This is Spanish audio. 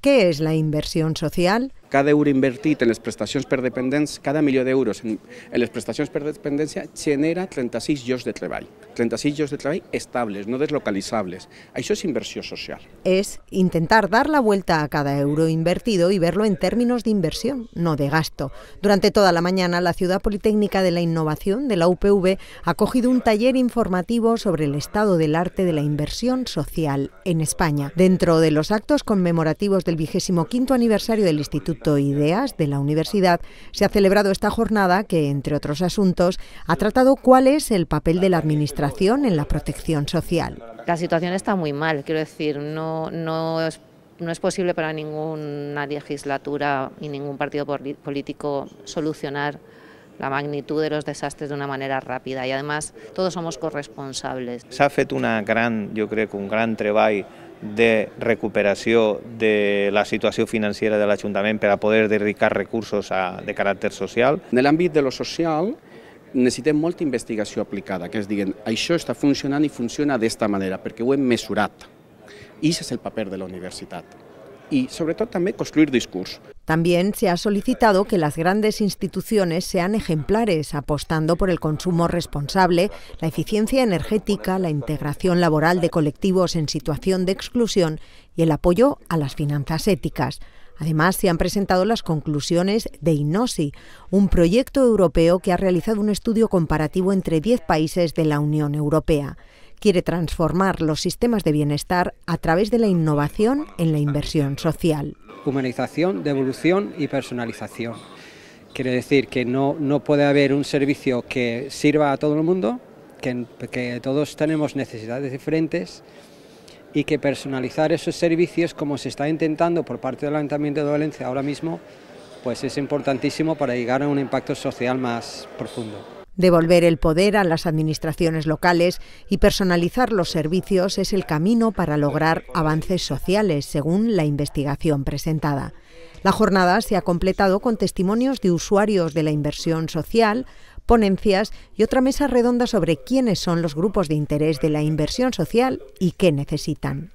¿Qué es la inversión social? cada euro invertido en las prestaciones per dependencia, cada millón de euros en las prestaciones per dependencia, genera 36 llocs de treball, 36 llocs de treball estables, no deslocalizables. Eso es inversión social. Es intentar dar la vuelta a cada euro invertido y verlo en términos de inversión, no de gasto. Durante toda la mañana, la Ciudad Politécnica de la Innovación de la UPV ha cogido un taller informativo sobre el estado del arte de la inversión social en España. Dentro de los actos conmemorativos del 25 aniversario del Instituto Ideas de la Universidad se ha celebrado esta jornada que, entre otros asuntos, ha tratado cuál es el papel de la Administración en la protección social. La situación está muy mal, quiero decir, no, no es no es posible para ninguna legislatura y ningún partido político solucionar la magnitud de los desastres de una manera rápida y además todos somos corresponsables. se ha hecho una gran, creo que un gran trabajo de recuperació de la situació financera de l'Ajuntament per a poder dedicar recursos a, de caràcter social. En l'àmbit de lo social necessitem molta investigació aplicada, que es diguen això està funcionant i funciona d'esta manera, perquè ho hem mesurat. I és el paper de la universitat. y sobre todo también construir discurso. También se ha solicitado que las grandes instituciones sean ejemplares, apostando por el consumo responsable, la eficiencia energética, la integración laboral de colectivos en situación de exclusión y el apoyo a las finanzas éticas. Además, se han presentado las conclusiones de INOSI, un proyecto europeo que ha realizado un estudio comparativo entre 10 países de la Unión Europea quiere transformar los sistemas de bienestar a través de la innovación en la inversión social. Humanización, devolución y personalización. Quiere decir que no, puede haber un servicio que sirva a todo el mundo, que, que todos tenemos necesidades diferentes y que personalizar esos servicios como se está intentando por parte del Ayuntamiento de Valencia ahora mismo, pues es importantísimo para llegar a un impacto social más profundo. Devolver el poder a las administraciones locales y personalizar los servicios es el camino para lograr avances sociales, según la investigación presentada. La jornada se ha completado con testimonios de usuarios de la inversión social, ponencias y otra mesa redonda sobre quiénes son los grupos de interés de la inversión social y qué necesitan.